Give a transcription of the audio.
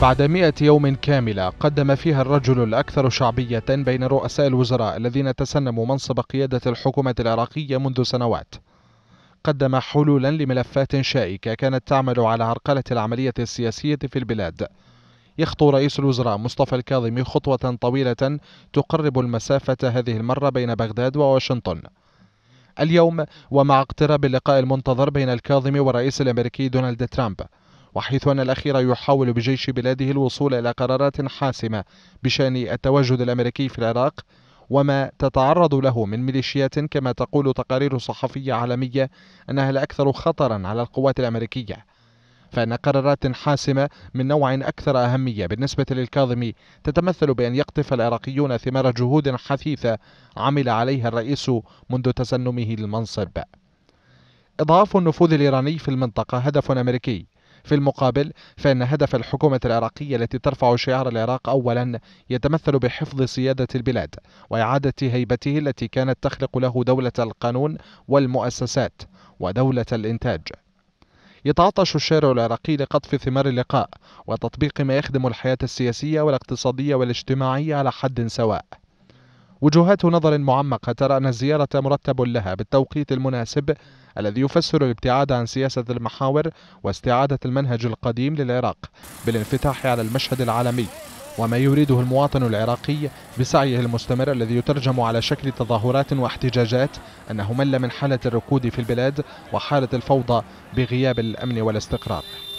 بعد مئة يوم كاملة قدم فيها الرجل الأكثر شعبية بين رؤساء الوزراء الذين تسنموا منصب قيادة الحكومة العراقية منذ سنوات قدم حلولا لملفات شائكة كانت تعمل على عرقلة العملية السياسية في البلاد يخطو رئيس الوزراء مصطفى الكاظمي خطوة طويلة تقرب المسافة هذه المرة بين بغداد وواشنطن اليوم ومع اقتراب اللقاء المنتظر بين الكاظمي والرئيس الأمريكي دونالد ترامب وحيث أن الأخير يحاول بجيش بلاده الوصول إلى قرارات حاسمة بشأن التواجد الأمريكي في العراق وما تتعرض له من ميليشيات كما تقول تقارير صحفية عالمية أنها الأكثر خطرا على القوات الأمريكية فإن قرارات حاسمة من نوع أكثر أهمية بالنسبة للكاظمي تتمثل بأن يقطف العراقيون ثمار جهود حثيثة عمل عليها الرئيس منذ تسنمه للمنصب إضعاف النفوذ الإيراني في المنطقة هدف أمريكي في المقابل فإن هدف الحكومة العراقية التي ترفع شعار العراق أولا يتمثل بحفظ سيادة البلاد وإعادة هيبته التي كانت تخلق له دولة القانون والمؤسسات ودولة الإنتاج يتعطش الشارع العراقي لقطف ثمار اللقاء وتطبيق ما يخدم الحياة السياسية والاقتصادية والاجتماعية على حد سواء وجهات نظر معمقة ترى أن الزيارة مرتب لها بالتوقيت المناسب الذي يفسر الابتعاد عن سياسة المحاور واستعادة المنهج القديم للعراق بالانفتاح على المشهد العالمي وما يريده المواطن العراقي بسعيه المستمر الذي يترجم على شكل تظاهرات واحتجاجات أنه مل من حالة الركود في البلاد وحالة الفوضى بغياب الأمن والاستقرار